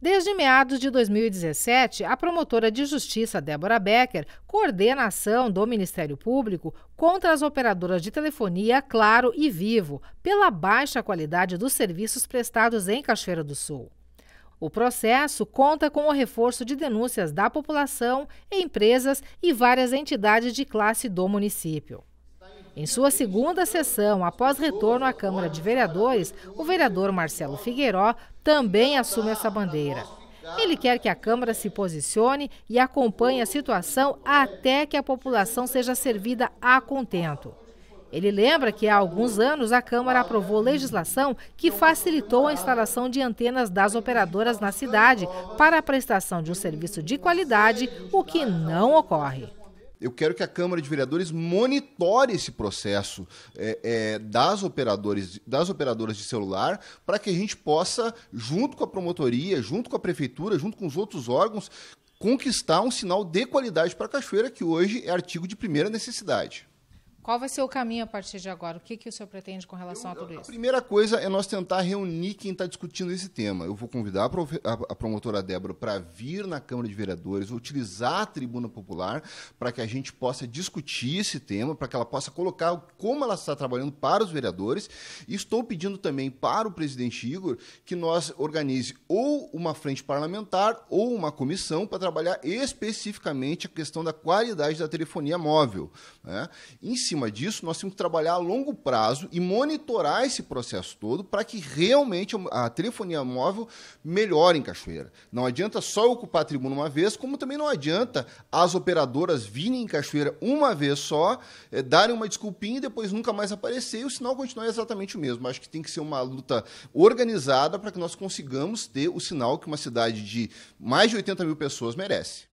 Desde meados de 2017, a promotora de justiça Débora Becker coordena a ação do Ministério Público contra as operadoras de telefonia Claro e Vivo pela baixa qualidade dos serviços prestados em Cachoeira do Sul. O processo conta com o reforço de denúncias da população, empresas e várias entidades de classe do município. Em sua segunda sessão, após retorno à Câmara de Vereadores, o vereador Marcelo Figueiró também assume essa bandeira. Ele quer que a Câmara se posicione e acompanhe a situação até que a população seja servida a contento. Ele lembra que há alguns anos a Câmara aprovou legislação que facilitou a instalação de antenas das operadoras na cidade para a prestação de um serviço de qualidade, o que não ocorre eu quero que a Câmara de Vereadores monitore esse processo é, é, das, operadores, das operadoras de celular para que a gente possa, junto com a promotoria, junto com a prefeitura, junto com os outros órgãos, conquistar um sinal de qualidade para a Cachoeira, que hoje é artigo de primeira necessidade. Qual vai ser o caminho a partir de agora? O que, que o senhor pretende com relação eu, a tudo isso? A primeira coisa é nós tentar reunir quem está discutindo esse tema. Eu vou convidar a, promotora Débora para vir na Câmara de Vereadores, utilizar a tribuna popular para que a gente possa discutir esse tema, para que ela possa colocar como ela está trabalhando para os vereadores. E estou pedindo também para o presidente Igor que nós organize ou uma frente parlamentar ou uma comissão para trabalhar especificamente a questão da qualidade da telefonia móvel. Né? Em cima disso, nós temos que trabalhar a longo prazo e monitorar esse processo todo para que realmente a telefonia móvel melhore em Cachoeira. Não adianta só ocupar a tribuna uma vez, como também não adianta as operadoras virem em Cachoeira uma vez só, é, darem uma desculpinha e depois nunca mais aparecer e o sinal continuar exatamente o mesmo. Acho que tem que ser uma luta organizada para que nós consigamos ter o sinal que uma cidade de mais de 80 mil pessoas merece.